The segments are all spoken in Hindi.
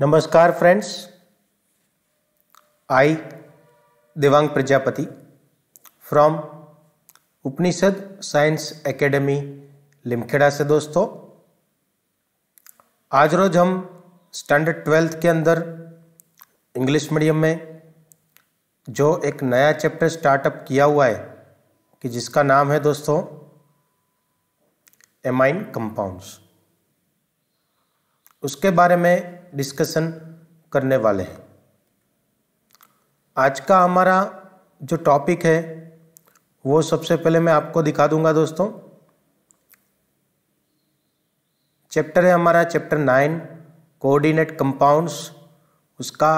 नमस्कार friends I Devang Prajapati from Upanishad Science Academy Limkheda से दोस्तों आज रोज हम स्टैंडर्ड ट्वेल्थ के अंदर इंग्लिश मीडियम में जो एक नया चैप्टर स्टार्टअप किया हुआ है कि जिसका नाम है दोस्तों एमाइन कंपाउंड्स उसके बारे में डिस्कशन करने वाले हैं आज का हमारा जो टॉपिक है वो सबसे पहले मैं आपको दिखा दूंगा दोस्तों चैप्टर है हमारा चैप्टर नाइन कोऑर्डिनेट कंपाउंड्स उसका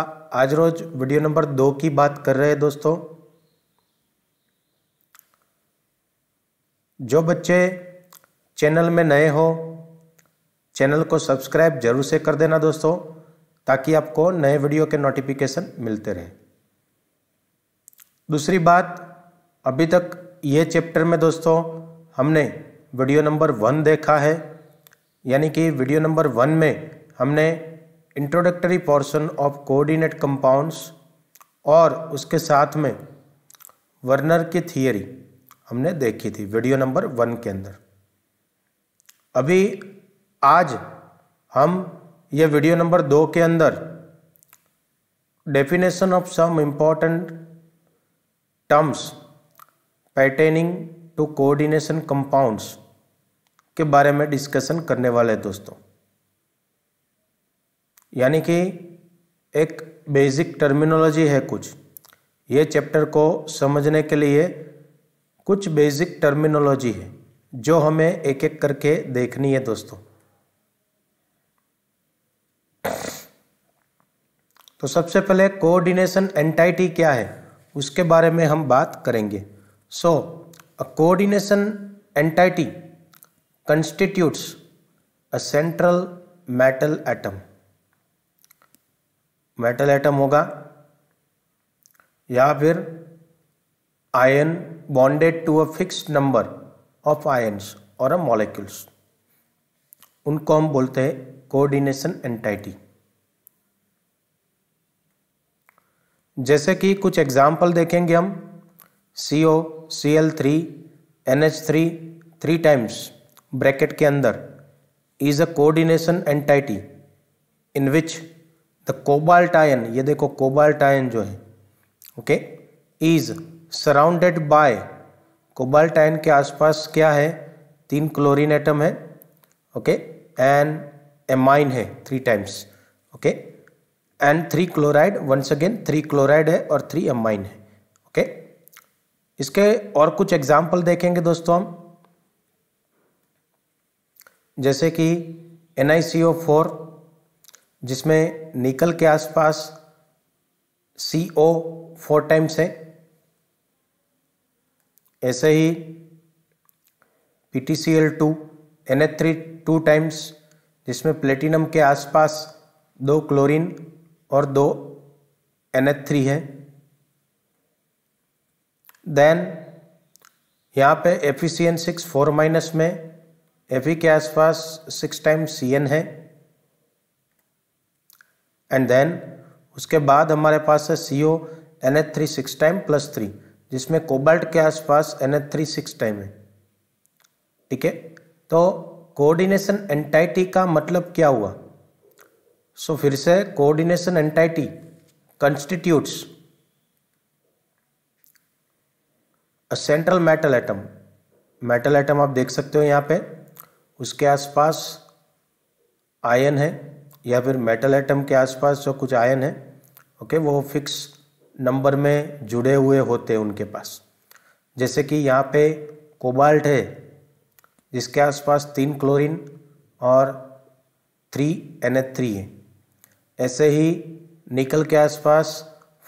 आज रोज वीडियो नंबर दो की बात कर रहे हैं दोस्तों जो बच्चे चैनल में नए हो चैनल को सब्सक्राइब जरूर से कर देना दोस्तों ताकि आपको नए वीडियो के नोटिफिकेशन मिलते रहे दूसरी बात अभी तक ये चैप्टर में दोस्तों हमने वीडियो नंबर वन देखा है यानी कि वीडियो नंबर वन में हमने introductory portion of coordinate compounds और उसके साथ में वर्नर की थियरी हमने देखी थी वीडियो नंबर वन के अंदर अभी आज हम ये वीडियो नंबर दो के अंदर definition of some important terms pertaining to coordination compounds के बारे में डिस्कशन करने वाले हैं दोस्तों यानी कि एक बेसिक टर्मिनोलॉजी है कुछ ये चैप्टर को समझने के लिए कुछ बेसिक टर्मिनोलॉजी है जो हमें एक एक करके देखनी है दोस्तों तो सबसे पहले कोऑर्डिनेशन एंटाइटी क्या है उसके बारे में हम बात करेंगे so a coordination entity constitutes a central metal atom metal atom होगा या फिर ion bonded to a fix number of ions और अ मॉलिक्यूल्स उनको हम बोलते हैं कोऑर्डिनेशन एंटाइटी जैसे कि कुछ एग्जाम्पल देखेंगे हम C O C L three N H three three times bracket के अंदर is a coordination entity in which the cobalt ion ये देखो कोबाल्ट आयन जो है okay is surrounded by cobalt ion के आसपास क्या है तीन क्लोरीन एटम है ओके एंड एमाइन है three times okay and three chloride once again three chloride है और थ्री अमाइन है ओके okay? इसके और कुछ एग्जाम्पल देखेंगे दोस्तों हम जैसे कि एन जिसमें निकल के आसपास सी ओ फोर टाइम्स है ऐसे ही P T C L two N A three two times जिसमें प्लेटिनम के आसपास दो क्लोरीन और दो एन एच थ्री है देन यहाँ पे F E C N six four minus में एफ ई e के आसपास सिक्स टाइम सी एन है एंड देन उसके बाद हमारे पास है C O N H three six time plus three जिसमें कोबाल्ट के आसपास N H three six time है ठीक है तो कोऑर्डिनेशन एंटाइटी का मतलब क्या हुआ सो फिर से coordination entity constitutes a central metal atom metal atom आप देख सकते हो यहाँ पे उसके आसपास आयन है या फिर मेटल एटम के आसपास जो कुछ आयन है ओके okay, वो फिक्स नंबर में जुड़े हुए होते हैं उनके पास जैसे कि यहाँ पे कोबाल्ट है जिसके आसपास तीन क्लोरीन और थ्री एन थ्री है ऐसे ही निकल के आसपास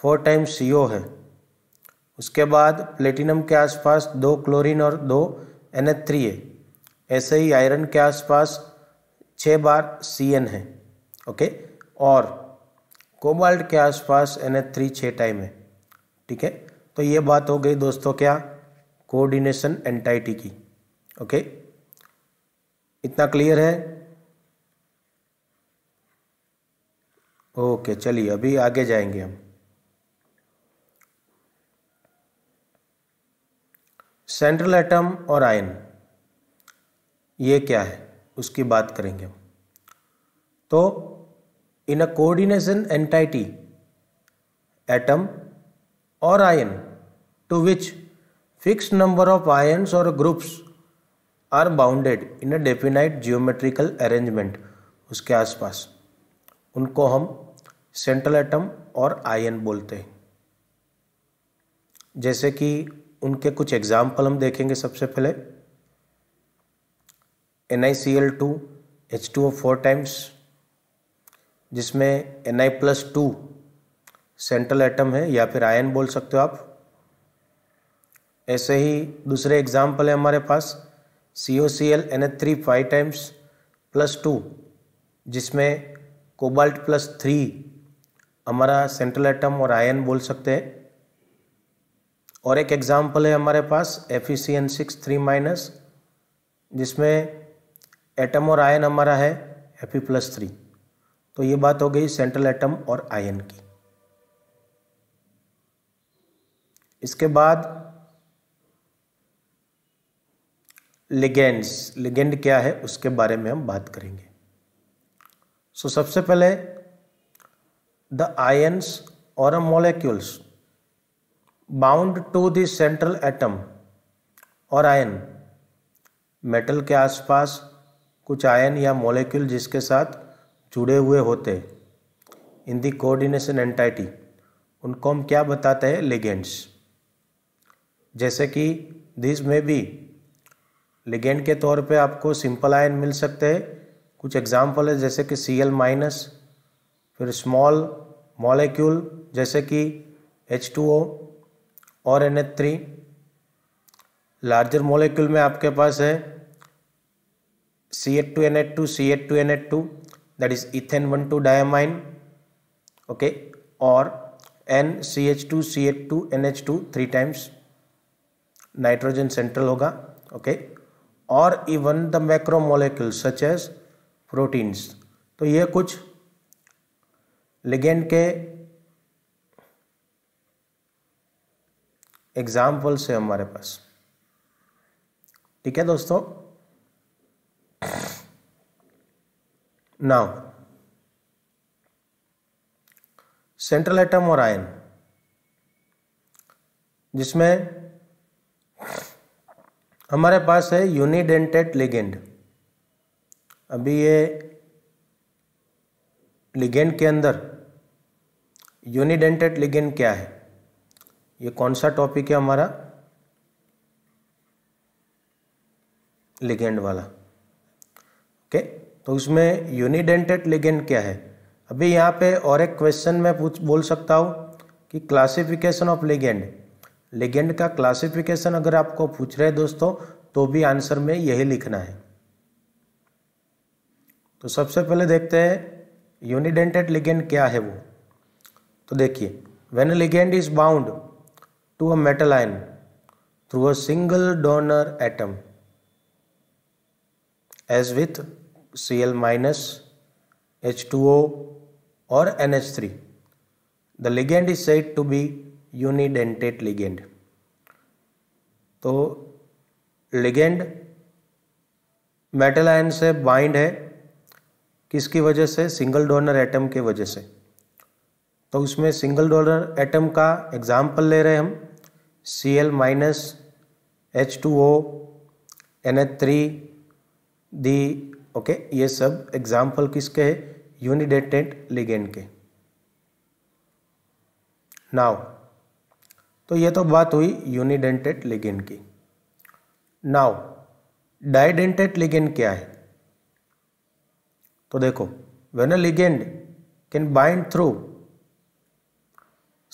फोर टाइम सी है उसके बाद प्लेटिनम के आसपास दो क्लोरीन और दो एन थ्री है ऐसे ही आयरन के आसपास छः बार सी एन है ओके और कोबाल्ट के आसपास एन एच थ्री छः टाइम है ठीक है तो ये बात हो गई दोस्तों क्या कोऑर्डिनेशन एंटाइटी की ओके इतना क्लियर है ओके चलिए अभी आगे जाएंगे हम सेंट्रल एटम और आयन ये क्या है उसकी बात करेंगे हम तो in a coordination entity atom और ion to which fix number of ions और groups are bounded in a definite geometrical arrangement उसके आसपास उनको हम सेंट्रल एटम और आयन बोलते हैं जैसे कि उनके कुछ एग्जाम्पल हम देखेंगे सबसे पहले N I C L two H two O four times जिसमें N I plus two central atom है या फिर आयन बोल सकते हो आप ऐसे ही दूसरे एग्जाम्पल है हमारे पास C O C L N H three five times plus two जिसमें कोबाल्ट प्लस थ्री हमारा सेंट्रल एटम और आयन बोल सकते हैं और एक एग्जाम्पल है हमारे पास F C N six three minus जिसमें एटम और आयन हमारा है एफ प्लस थ्री तो ये बात हो गई सेंट्रल एटम और आयन की इसके बाद लिगेंड्स लिगेंड क्या है उसके बारे में हम बात करेंगे सो so, सबसे पहले the ions or molecules bound to the central atom और आयन मेटल के आसपास कुछ आयन या मोलिक्यूल जिसके साथ जुड़े हुए होते इन दी कोऑर्डिनेशन एंटाइटी उनको हम क्या बताते हैं लिगेंड्स जैसे कि दिस में भी लिगेंड के तौर पे आपको सिंपल आयन मिल सकते हैं कुछ एग्जाम्पल है जैसे कि सी एल माइनस फिर स्मॉल मॉलिक्यूल जैसे कि एच टू ओ और N H three larger molecule में आपके पास है C H two N H two C H two N H two that is ethane one two diamine okay और N C H two C H two N H two three times nitrogen central होगा ओके और even the macromolecule such as proteins तो ये कुछ लिगेंड के एग्जाम्पल्स है हमारे पास ठीक है दोस्तों नाउ सेंट्रल एटम और आयन जिसमें हमारे पास है यूनिडेंटेड लिगेंड अभी ये लिगेंड के अंदर यूनिडेंटेड लिगेंड क्या है ये कौन सा टॉपिक है हमारा लिगेंड वाला ओके तो उसमें यूनिडेंटेड लिगेंड क्या है अभी यहाँ पे और एक क्वेश्चन मैं पूछ बोल सकता हूँ कि क्लासिफिकेशन ऑफ लिगेंड लिगेंड का क्लासिफिकेशन अगर आपको पूछ रहे दोस्तों तो भी आंसर में यही लिखना है तो सबसे पहले देखते हैं यूनिडेंटेड लिगेंड क्या है वो तो देखिए when ligand is bound to a metal ion through a single donor atom as with C L minus H two O और N H three the ligand is said to be unidentate ligand तो लिगेंड मेटल आयन से बाइंड है किसकी वजह से सिंगल डोनर एटम के वजह से तो उसमें सिंगल डोनर एटम का एग्जाम्पल ले रहे हम C L minus H two O N H three दी ओके ये सब एग्जाम्पल किसके है यूनिडेटेड लिगेंड के नाव तो ये तो बात हुई यूनिडेंटेड लिगेंड की नाव डाइडेंटेड लिगेंड क्या है तो देखो when a ligand can bind through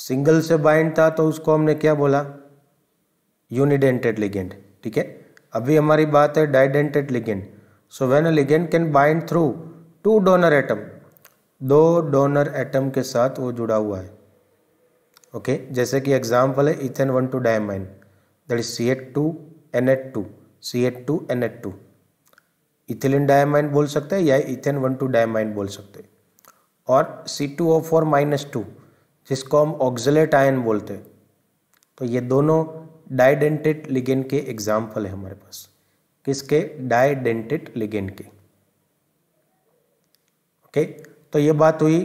single से बाइंड था तो उसको हमने क्या बोला यूनिडेंटेड लिगेंड ठीक है अभी हमारी बात है didentate ligand so when a ligand can bind through two donor atom दो डोनर एटम के साथ वो जुड़ा हुआ है ओके okay? जैसे कि एग्जाम्पल है ethane one two diamine that is C H two N H two C H two N H two ethylene diamine बोल सकते हैं या इथेन वन टू डायमाइन बोल सकते हैं और C two O four minus two जिसको हम ऑक्जलेट आयन बोलते हैं तो ये दोनों डाइडेंटेड लिगेन के एग्जाम्पल है हमारे पास किसके डाइडेंटेड लिगेन के ओके तो ये बात हुई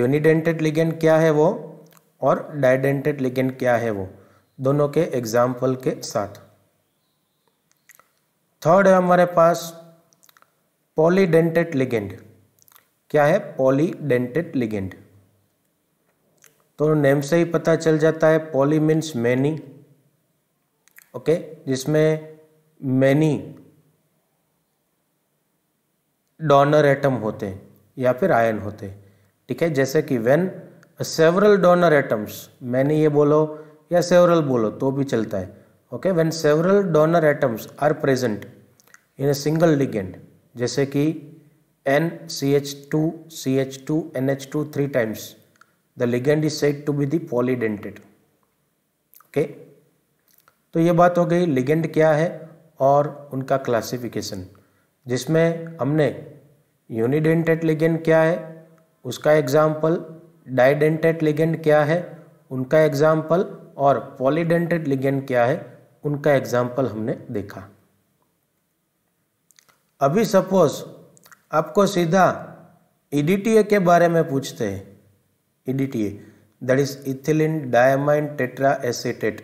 यूनिडेंटेड लिगेन क्या है वो और डाइडेंटेड लिगेन क्या है वो दोनों के एग्जाम्पल के साथ थर्ड है हमारे पास पॉलीडेंटेड लिगेंड क्या है पॉलीडेंटेड लिगेंड तो नेम से ही पता चल जाता है पॉली मीन्स मैनी ओके जिसमें मैनी डोनर एटम होते हैं या फिर आयन होते हैं ठीक है जैसे कि when several donor atoms many ये बोलो या सेवरल बोलो तो भी चलता है okay when several donor atoms are present in a single ligand जैसे कि N C H two C H two N H two three times the ligand is said to be the polydentate okay तो ये बात हो गई लिगेंड क्या है और उनका क्लासिफिकेशन जिसमें हमने यूनिडेंटेड लिगेंड क्या है उसका एग्जाम्पल डाइडेंटेड लिगेंड क्या है उनका एग्जाम्पल और पॉलीडेंटेड लिगेंड क्या है उनका एग्जाम्पल हमने देखा अभी सपोज आपको सीधा ईडीटीए e के बारे में पूछते हैं EDTA that is ethylene diamine tetra acetate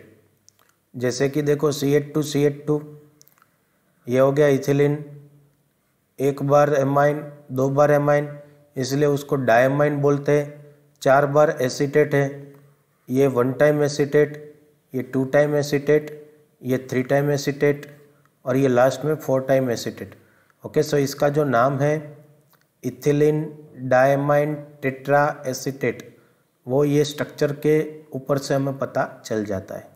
जैसे कि देखो C H two C H two ये हो गया इथिलिन एक बार एमाइन दो बार एमाइन इसलिए उसको डायमाइन बोलते हैं चार बार एसीटेट है ये वन टाइम एसीटेट ये टू टाइम एसीटेट ये थ्री टाइम एसीटेट और ये लास्ट में four time acetate okay so इसका जो नाम है इथिलिन डायमाइन टेट्रा एसिटेट वो ये स्ट्रक्चर के ऊपर से हमें पता चल जाता है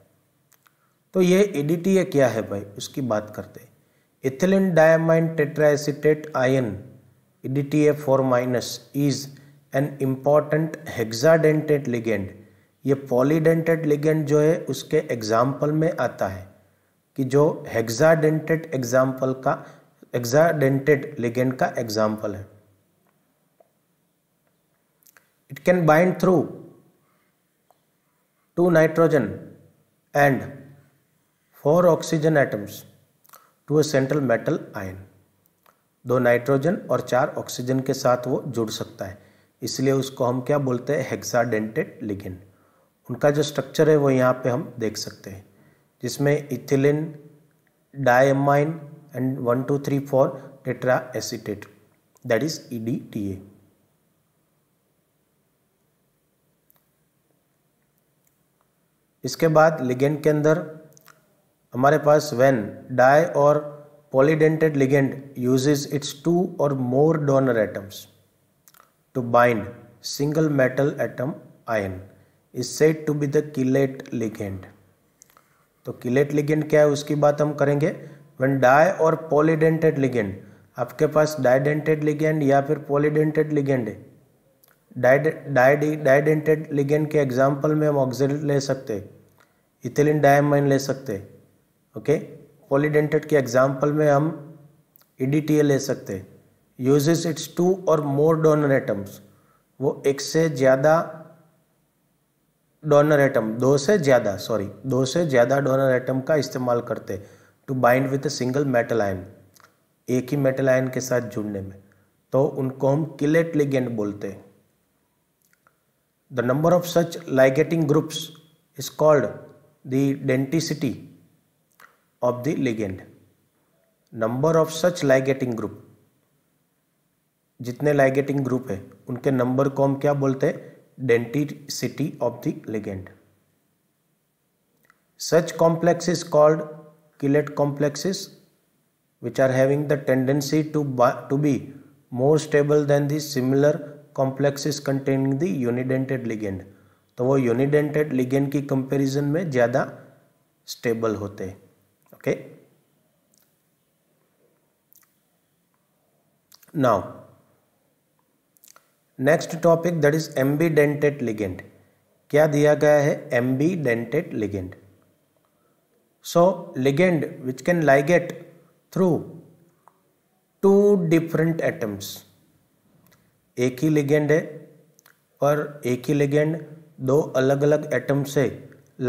तो ये एडिटी e क्या है भाई उसकी बात करते हैं ethylene diamine tetraacetate ion A four minus is an important hexadentate ligand ये पॉलीडेंटेड लिगेंड जो है उसके एग्जाम्पल में आता है कि जो हेक्साडेंटेड एग्जाम्पल का एक्साडेंटेड लिगेंड का एग्जाम्पल है it can bind through two nitrogen and four oxygen atoms to a central metal ion दो नाइट्रोजन और चार ऑक्सीजन के साथ वो जुड़ सकता है इसलिए उसको हम क्या बोलते हैं हेक्साडेंटेड लिगेंड उनका जो स्ट्रक्चर है वो यहाँ पे हम देख सकते हैं जिसमें ethylene diamine and 1 2 3 4 tetraacetate that is EDTA. इसके बाद लिगेंड के अंदर हमारे पास when di or polydentate ligand uses its two or more donor atoms to bind single metal atom ion is said to be the chelate ligand तो किलेट लिगेंड क्या है उसकी बात हम करेंगे one di or polydentate ligand आपके पास डाइडेंटेड लिगेंड या फिर पॉलीडेंटेड लिगेंड है डाइडेंटेड लिगेंड के एग्जाम्पल में हम ऑक्सिल ले सकते इथिलीन डायमाइन ले सकते ओके पॉलीडेंटेड के एग्जाम्पल में हम ई e ले सकते uses its two or more donor atoms वो एक से ज़्यादा डोनर एटम दो से ज़्यादा सॉरी दो से ज़्यादा डोनर एटम का इस्तेमाल करते हैं to bind with single metal ion एक ही मेटल आयन के साथ जुड़ने में तो उनको हम किलेट लिगेंड बोलते हैं the number of such ligating groups is called the denticity of the ligand number of such ligating group जितने लाइगेटिंग ग्रुप है उनके नंबर को हम क्या बोलते हैं denticity of the ligand such complex is called chelate complexes which are having the tendency to to be more stable than the similar complexes containing the unidentate ligand तो वो यूनिडेंटेड लिगेंड की कंपेरिजन में ज़्यादा स्टेबल होते okay now next topic that is ambidentate dentate ligand क्या दिया गया है ambidentate dentate ligand So, ligand which can ligate through two different atoms. एक ही लिगेंड है पर एक ही ligand दो अलग अलग एटम से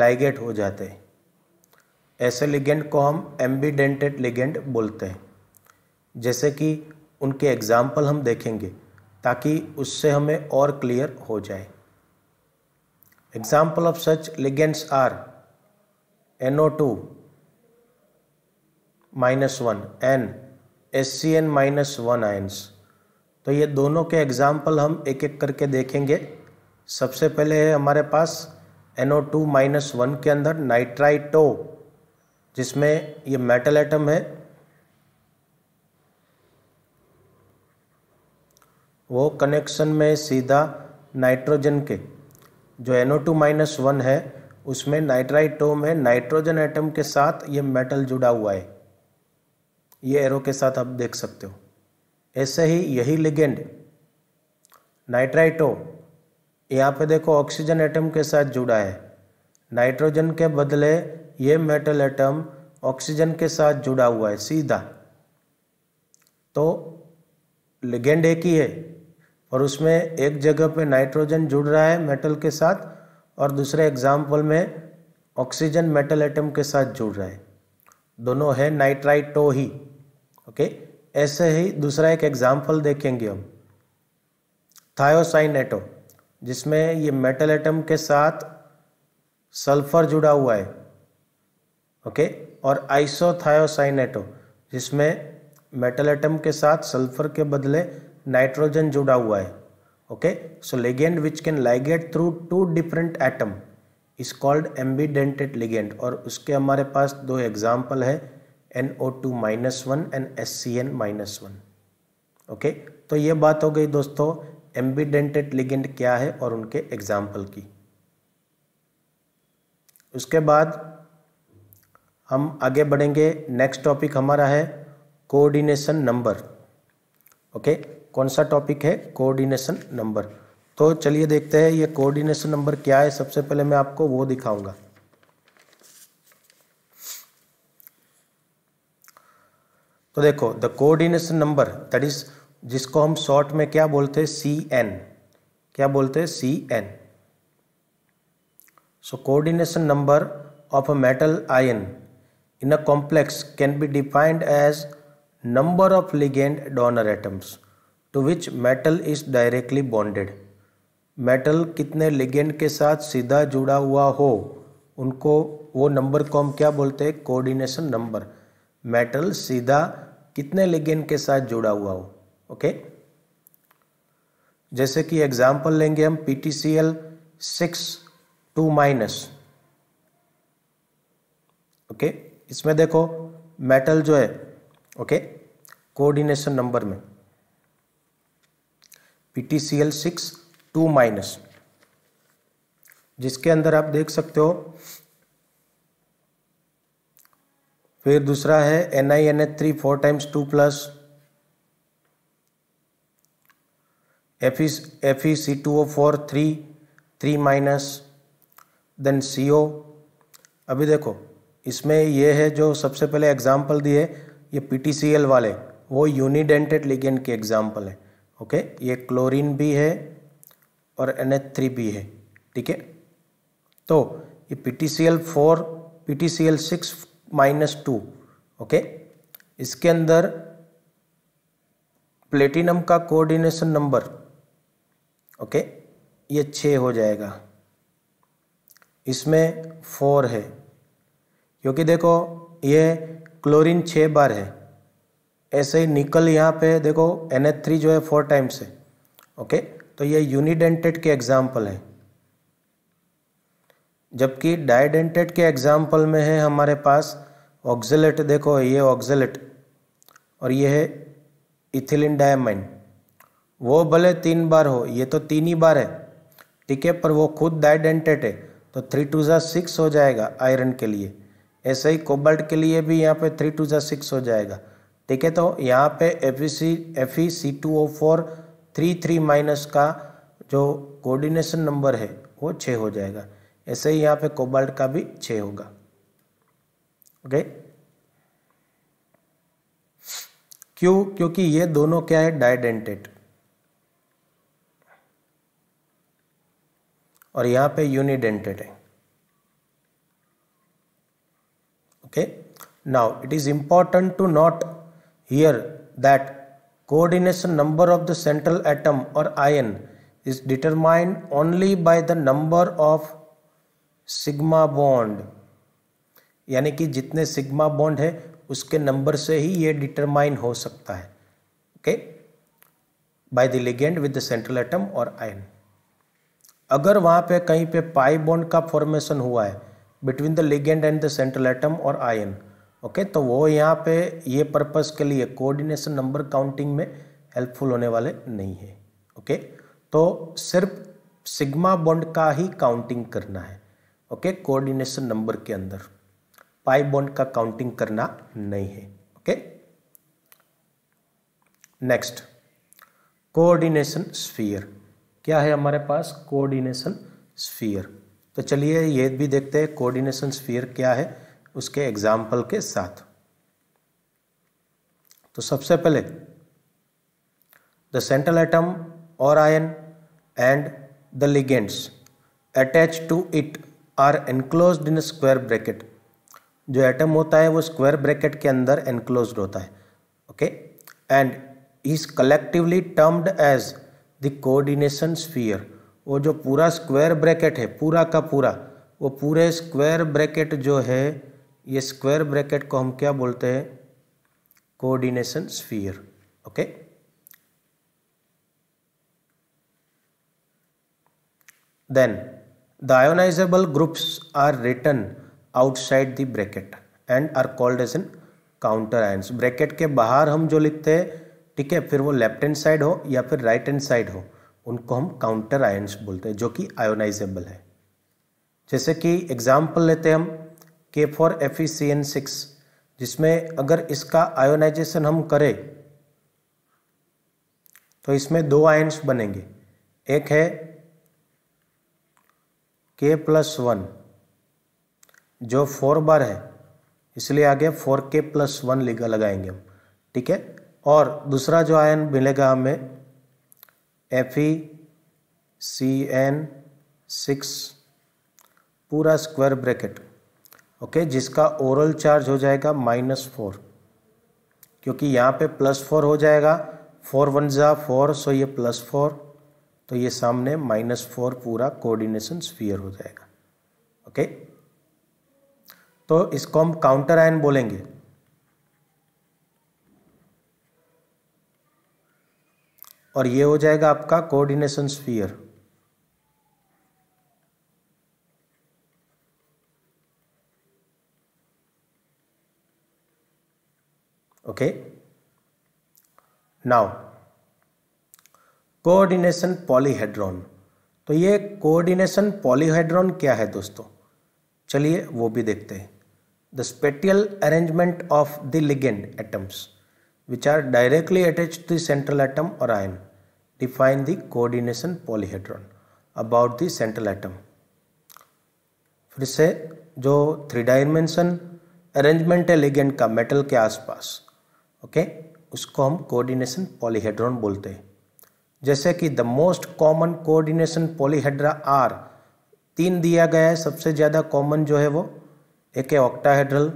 लाइगेट हो जाते हैं ऐसे लिगेंड को हम एम्बीडेंटेड लिगेंड बोलते हैं जैसे कि उनके एग्जाम्पल हम देखेंगे ताकि उससे हमें और क्लियर हो जाए example of such ligands are NO two minus one N S C N minus one ions तो ये दोनों के एग्जाम्पल हम एक एक करके देखेंगे सबसे पहले है हमारे पास एनओ टू माइनस वन के अंदर नाइट्राइटो जिसमें ये मेटल एटम है वो कनेक्शन में सीधा नाइट्रोजन के जो एनओ टू माइनस वन है उसमें नाइट्राइटोम है नाइट्रोजन एटम के साथ ये मेटल जुड़ा हुआ है ये एरो के साथ आप देख सकते हो ऐसे ही यही लिगेंड नाइट्राइटो यहाँ पे देखो ऑक्सीजन एटम के साथ जुड़ा है नाइट्रोजन के बदले ये मेटल एटम ऑक्सीजन के साथ जुड़ा हुआ है सीधा तो लिगेंड एक ही है और उसमें एक जगह पे नाइट्रोजन जुड़ रहा है मेटल के साथ और दूसरे एग्जाम्पल में ऑक्सीजन मेटल एटम के साथ जुड़ रहा है दोनों है नाइट्राइटो तो ही ओके ऐसे ही दूसरा एक एग्जाम्पल देखेंगे हम थायोसाइन जिसमें ये मेटल एटम के साथ सल्फर जुड़ा हुआ है ओके और आइसोथायोसाइन एटो जिसमें मेटल एटम के साथ सल्फर के बदले नाइट्रोजन जुड़ा हुआ है okay so ligand which can ligate through two different atom is called ambidentate ligand और उसके हमारे पास दो एग्जाम्पल है N O two minus one and N minus one okay तो ये बात हो गई दोस्तों एम्बीडेंटेड लिगेंड क्या है और उनके एग्जाम्पल की उसके बाद हम आगे बढ़ेंगे नेक्स्ट टॉपिक हमारा है कोऑर्डिनेशन नंबर ओके कौन सा टॉपिक है कोऑर्डिनेशन नंबर तो चलिए देखते हैं ये कोऑर्डिनेशन नंबर क्या है सबसे पहले मैं आपको वो दिखाऊंगा तो देखो the coordination number that is जिसको हम शॉर्ट में क्या बोलते हैं सी एन क्या बोलते हैं C N so coordination number of a metal ion in a complex can be defined as number of ligand donor atoms to which metal is directly bonded metal कितने लिगेंड के साथ सीधा जुड़ा हुआ हो उनको वो नंबर को हम क्या बोलते हैं कोऑर्डिनेशन नंबर मेटल सीधा कितने लिगेंड के साथ जुड़ा हुआ हो ओके जैसे कि एग्जांपल लेंगे हम P T C L six two minus okay इसमें देखो मेटल जो है ओके कोऑर्डिनेशन नंबर में PtCl6 2 सिक्स टू माइनस जिसके अंदर आप देख सकते हो फिर दूसरा है N I N H three four times two plus F F E C two O four three three minus then C O अभी देखो इसमें ये है जो सबसे पहले एग्जाम्पल दिए ये पी टी सी एल वाले वो यूनिडेंटेड लिगेंड के एग्जाम्पल है ओके ये क्लोरीन भी है और एन एच थ्री भी है ठीक है तो ये P T C L four P T C L six minus two okay इसके अंदर प्लेटिनम का कोऑर्डिनेशन नंबर ओके ये छ हो जाएगा इसमें फोर है क्योंकि देखो ये क्लोरीन छः बार है ऐसे ही निकल यहाँ पे देखो एन एच थ्री जो है फोर टाइम्स है ओके तो ये यूनिडेंटेड के एग्जाम्पल है जबकि डाइडेंटेड के एग्जाम्पल में है हमारे पास ऑक्जिलेट देखो ये ऑक्जिलेट और ये है इथिलिन डायमाइन वो भले तीन बार हो ये तो तीन ही बार है ठीक है पर वो खुद डाइडेंटेड है तो थ्री टू ज़ा सिक्स हो जाएगा आयरन के लिए ऐसे ही कोबाल्ट के लिए भी यहाँ पे थ्री टू ज़ा सिक्स हो जाएगा ठीक है तो यहाँ पे F E C F E C two O four three three minus का जो कोऑर्डिनेशन नंबर है वो छः हो जाएगा ऐसे ही यहाँ पे कोबाल्ट का भी छः होगा ओके क्यों क्योंकि ये दोनों क्या है डाइडेंटेट और यहाँ पे यूनिडेंटेड है okay now it is important to note here that coordination number of the central atom or ion is determined only by the number of sigma bond यानी कि जितने सिग्मा बॉन्ड है उसके नंबर से ही ये डिटरमाइन हो सकता है okay by the ligand with the central atom और आयन अगर वहाँ पे कहीं पे पाई बॉन्ड का फॉर्मेशन हुआ है between the ligand and the central atom और आयन ओके तो वो यहाँ पे ये पर्पस के लिए कोऑर्डिनेशन नंबर काउंटिंग में हेल्पफुल होने वाले नहीं है ओके तो सिर्फ सिग्मा बॉन्ड का ही काउंटिंग करना है ओके कोऑर्डिनेशन नंबर के अंदर पाई बॉन्ड का काउंटिंग करना नहीं है ओके नेक्स्ट कोऑर्डिनेशन स्फीयर क्या है हमारे पास कोऑर्डिनेशन स्फीयर तो चलिए ये भी देखते हैं कोऑर्डिनेशन स्फीयर क्या है उसके एग्जाम्पल के साथ तो सबसे पहले द सेंट्रल एटम और ion and the ligands attach to it are enclose in square bracket जो एटम होता है वो स्क्वायर ब्रैकेट के अंदर एनक्लोज होता है okay and is collectively termed as the coordination sphere वो जो पूरा स्क्वायर ब्रैकेट है पूरा का पूरा वो पूरे स्क्वायर ब्रैकेट जो है ये स्क्वायर ब्रैकेट को हम क्या बोलते हैं coordination sphere okay then the ionizable groups are written outside the bracket and are called as an counter ions bracket के बाहर हम जो लिखते हैं ठीक है फिर वो लेफ्ट हैंड साइड हो या फिर राइट हैंड साइड हो उनको हम काउंटर आयंस बोलते हैं जो कि आयोनाइजेबल है जैसे कि एग्जाम्पल लेते हैं हम के फॉर एन सिक्स जिसमें अगर इसका आयोनाइजेशन हम करें तो इसमें दो आयन्स बनेंगे एक है के प्लस वन जो फोर बार है इसलिए आगे फोर के प्लस वन लिखा लगाएंगे हम ठीक है और दूसरा जो आयन मिलेगा हमें F E C N six पूरा स्क्वायर ब्रैकेट ओके okay, जिसका ओरल चार्ज हो जाएगा माइनस फोर क्योंकि यहाँ पे प्लस फोर हो जाएगा फोर वन ज़ा फोर सो ये प्लस फोर तो ये सामने माइनस फोर पूरा कोऑर्डिनेशन स्फीयर हो जाएगा ओके okay? तो इसको हम काउंटर आयन बोलेंगे और ये हो जाएगा आपका coordination sphere okay now coordination polyhedron तो ये कोऑर्डिनेशन पॉलीहाइड्रॉन क्या है दोस्तों चलिए वो भी देखते हैं the spatial arrangement of the ligand atoms which are directly attach the central atom और ion define the coordination polyhedron about the central atom फिर से जो थ्री डायमेंशन अरेंजमेंट है लिगेंड का मेटल के आसपास ओके उसको हम कोऑर्डिनेशन पॉलीहेड्रॉन बोलते हैं जैसे कि the most common coordination polyhedra are तीन दिया गया है सबसे ज़्यादा कॉमन जो है वो एक है ऑक्टाहेड्रल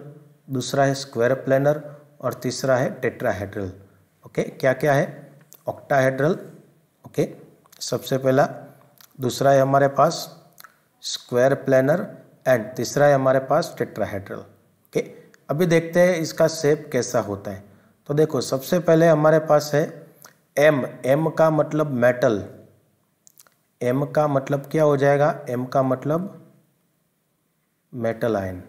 दूसरा है स्क्वायर प्लानर और तीसरा है टेट्राहेड्रल ओके क्या क्या है ऑक्टाहेड्रल ओके सबसे पहला दूसरा है हमारे पास स्क्वायर प्लानर एंड तीसरा है हमारे पास टेट्राहेड्रल ओके अभी देखते हैं इसका शेप कैसा होता है तो देखो सबसे पहले हमारे पास है एम एम का मतलब मेटल एम का मतलब क्या हो जाएगा एम का मतलब मेटल आयन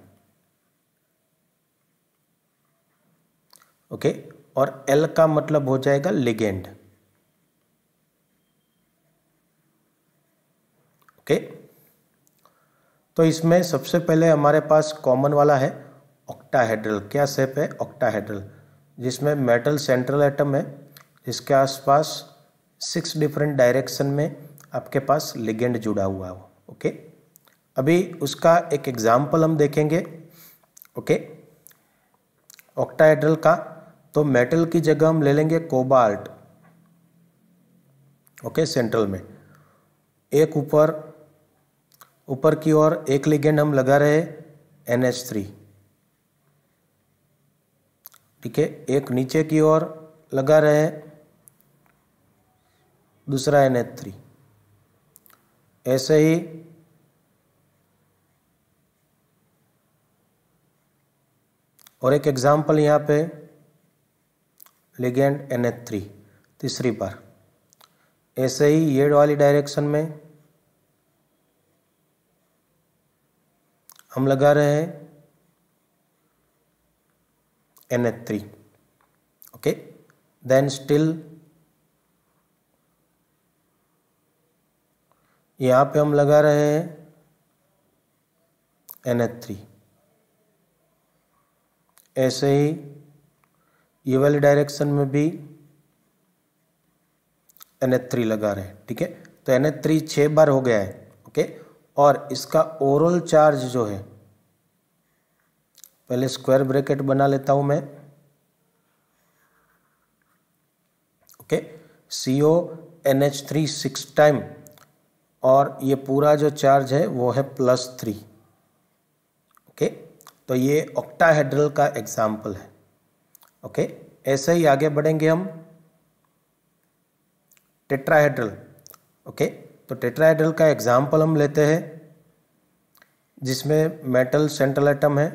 ओके और एल का मतलब हो जाएगा लिगेंड ओके तो इसमें सबसे पहले हमारे पास कॉमन वाला है ऑक्टाहेड्रल क्या सेप है ऑक्टाहेड्रल जिसमें मेटल सेंट्रल एटम है इसके आसपास सिक्स डिफरेंट डायरेक्शन में आपके पास लिगेंड जुड़ा हुआ हो ओके अभी उसका एक एग्जाम्पल हम देखेंगे ओके ऑक्टाइड्रल का तो मेटल की जगह हम ले लेंगे कोबाल्ट ओके सेंट्रल में एक ऊपर ऊपर की ओर एक लिगेंड हम लगा रहे एन एच थ्री ठीक है एक नीचे की ओर लगा रहे दूसरा एन थ्री ऐसे ही और एक एग्जाम्पल यहाँ पे लिगेंड एन एच थ्री तीसरी बार ऐसे ही ये वाली डायरेक्शन में हम लगा रहे हैं NH3 okay then still यहाँ पे हम लगा रहे हैं एन एच थ्री ऐसे ही ये वाले डायरेक्शन में भी एन एच थ्री लगा रहे हैं ठीक है तो एन एच थ्री छः बार हो गया है ओके और इसका ओवरऑल चार्ज जो है पहले स्क्वायर ब्रैकेट बना लेता हूँ मैं okay C O N H three six time और ये पूरा जो चार्ज है वो है प्लस थ्री ओके तो ये ऑक्टाहेड्रल का एग्जाम्पल है ओके ऐसे ही आगे बढ़ेंगे हम टेट्राहेड्रल ओके तो टेट्राहेड्रल का एग्जाम्पल हम लेते हैं जिसमें मेटल सेंट्रल एटम है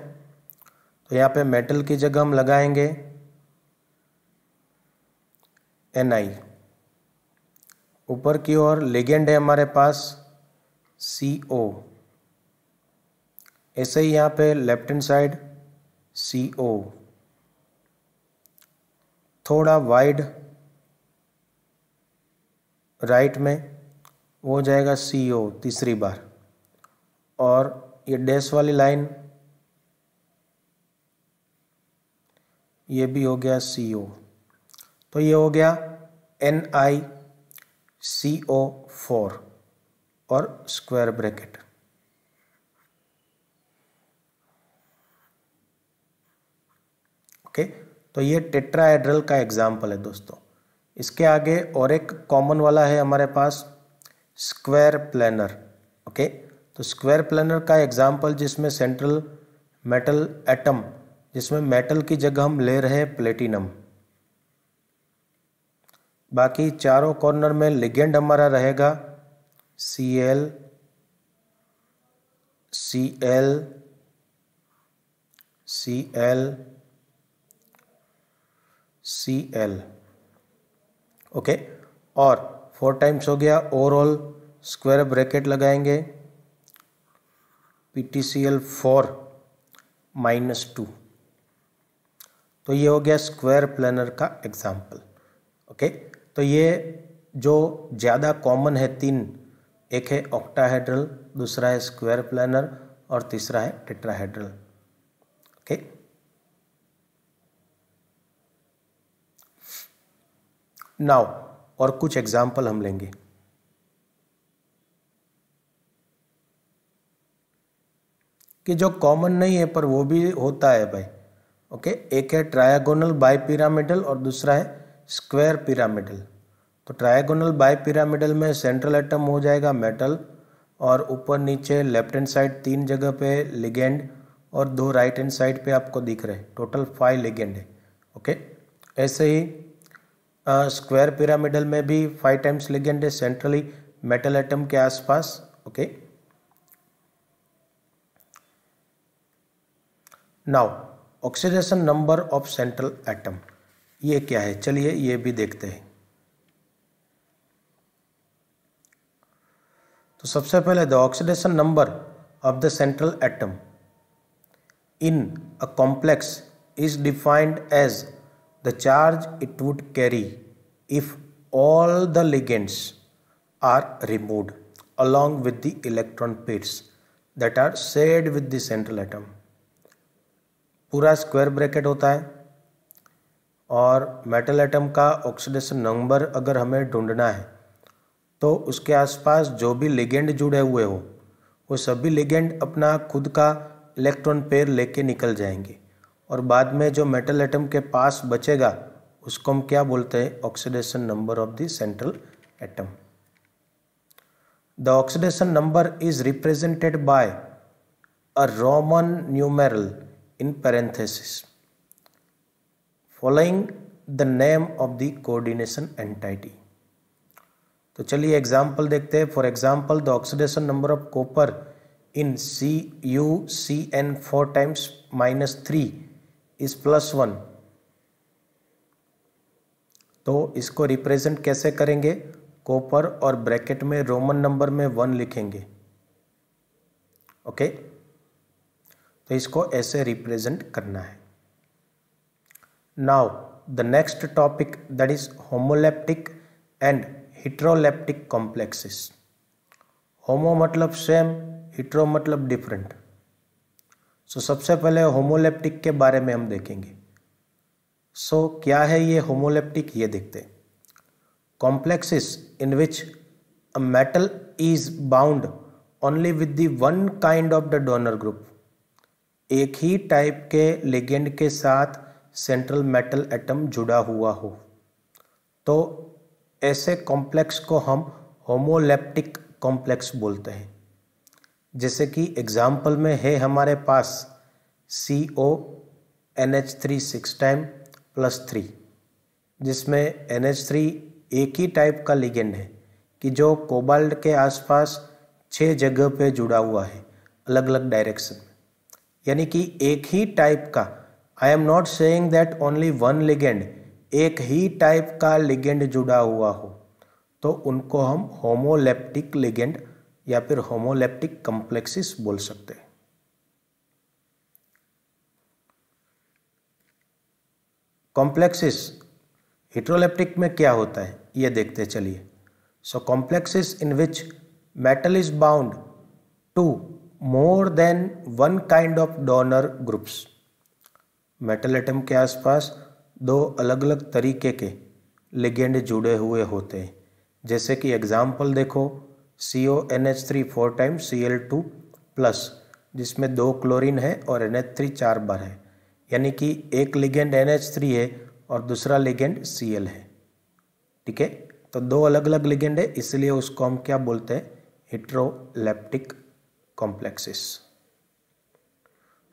तो यहाँ पे मेटल की जगह हम लगाएंगे एन आई ऊपर की ओर लेगेंड है हमारे पास सी ओ ऐसे ही यहाँ पे left hand side C O थोड़ा वाइड राइट में हो जाएगा सी ओ तीसरी बार और ये डैश वाली लाइन ये भी हो गया सी ओ तो ये हो गया N I C O four और स्क्वायर ब्रैकेट ओके तो ये टेट्राएड्रल का एग्जाम्पल है दोस्तों इसके आगे और एक कॉमन वाला है हमारे पास स्क्वायर प्लानर ओके तो स्क्वायर प्लानर का एग्जाम्पल जिसमें सेंट्रल मेटल एटम जिसमें मेटल की जगह हम ले रहे हैं प्लेटिनम बाकी चारों कॉर्नर में लिगेंड हमारा रहेगा C L C L C L C L okay और फोर टाइम्स हो गया ओवरऑल स्क्वायर ब्रैकेट लगाएंगे P T C L four minus two तो ये हो गया स्क्वायर प्लानर का एग्जाम्पल ओके तो ये जो ज़्यादा कॉमन है तीन एक है ऑक्टाहेड्रल दूसरा है स्क्वायर प्लानर और तीसरा है टेट्राहेड्रल ओके नाउ और कुछ एग्जाम्पल हम लेंगे कि जो कॉमन नहीं है पर वो भी होता है भाई ओके एक है ट्रायागोनल बाई पिरामिडल और दूसरा है स्क्वायर पिरामिडल तो ट्रायागोनल बाई पिरामिडल में सेंट्रल एटम हो जाएगा मेटल और ऊपर नीचे लेफ्ट हैंड साइड तीन जगह पे लिगेंड और दो राइट हैंड साइड पे आपको दिख रहे हैं टोटल फाइव लिगेंड है ओके ऐसे ही स्क्वायर पिरामिडल में भी फाइव टाइम्स लिगेंड है सेंट्रली मेटल एटम के आसपास okay now oxidation number of central atom ये क्या है चलिए ये भी देखते हैं तो सबसे पहले the oxidation number of the central atom in a complex is defined as the charge it would carry if all the ligands are remove along with the electron pairs that are shared with the central atom पूरा स्क्वायर ब्रैकेट होता है और मेटल एटम का ऑक्सीडेशन नंबर अगर हमें ढूंढना है तो उसके आसपास जो भी लिगेंड जुड़े हुए हो वो सभी लिगेंड अपना खुद का इलेक्ट्रॉन पेयर लेके निकल जाएंगे और बाद में जो मेटल एटम के पास बचेगा उसको हम क्या बोलते हैं oxidation number of the central atom the oxidation number is represented by a Roman numeral in parenthesis following the name of the coordination entity तो चलिए एग्जाम्पल देखते हैं for example the oxidation number of copper in C U C N four times minus three is plus one तो इसको रिप्रेजेंट कैसे करेंगे कॉपर और ब्रैकेट में रोमन नंबर में वन लिखेंगे ओके okay? तो इसको ऐसे रिप्रेजेंट करना है now the next topic that is homoleptic and heteroleptic complexes homo मतलब सेम हिट्रो मतलब डिफरेंट सो so, सबसे पहले होमोलेप्टिक के बारे में हम देखेंगे सो so, क्या है ये होमोलेप्टिक ये देखते complexes in which a metal is bound only with with the one kind of the एक ही टाइप के लिगेंड के साथ सेंट्रल मेटल एटम जुड़ा हुआ हो तो ऐसे कॉम्प्लेक्स को हम होमोलेप्टिक कॉम्प्लेक्स बोलते हैं जैसे कि एग्जाम्पल में है हमारे पास C O N H three six time plus three जिसमें एन एच थ्री एक ही टाइप का लिगेंड है कि जो कोबाल्ट के आसपास छः जगह पे जुड़ा हुआ है अलग अलग डायरेक्शन यानी कि एक ही टाइप का I am not saying that only one ligand एक ही टाइप का लिगेंड जुड़ा हुआ हो तो उनको हम होमोलेप्टिक लिगेंड या फिर होमोलेप्टिक कम्प्लेक्सिस बोल सकते हैं कॉम्प्लेक्सिस हिट्रोलेप्टिक में क्या होता है ये देखते चलिए so complexes in which metal is bound to more than one kind of donor groups metal atom के आसपास दो अलग अलग तरीके के लिगेंड जुड़े हुए होते हैं जैसे कि एग्जाम्पल देखो C O N H three four times C L two plus जिसमें दो क्लोरीन है और एन एच थ्री चार बार है यानी कि एक लिगेंड एन एच थ्री है और दूसरा लिगेंड सी एल है ठीक है तो दो अलग अलग लिगेंड है इसलिए उसको हम क्या बोलते हैं हिट्रोलेप्टिक कॉम्प्लेक्सेस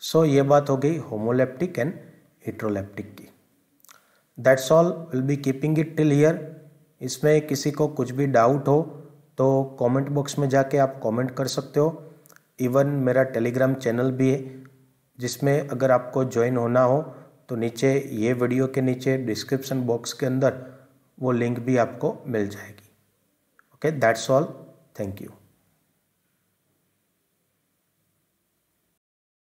सो ये बात हो गई होमोलेप्टिक एंड हिट्रोलेप्टिक की that's all will be keeping it till here इसमें किसी को कुछ भी डाउट हो तो कमेंट बॉक्स में जाके आप कमेंट कर सकते हो इवन मेरा टेलीग्राम चैनल भी है जिसमें अगर आपको ज्वाइन होना हो तो नीचे ये वीडियो के नीचे डिस्क्रिप्शन बॉक्स के अंदर वो लिंक भी आपको मिल जाएगी okay that's all thank you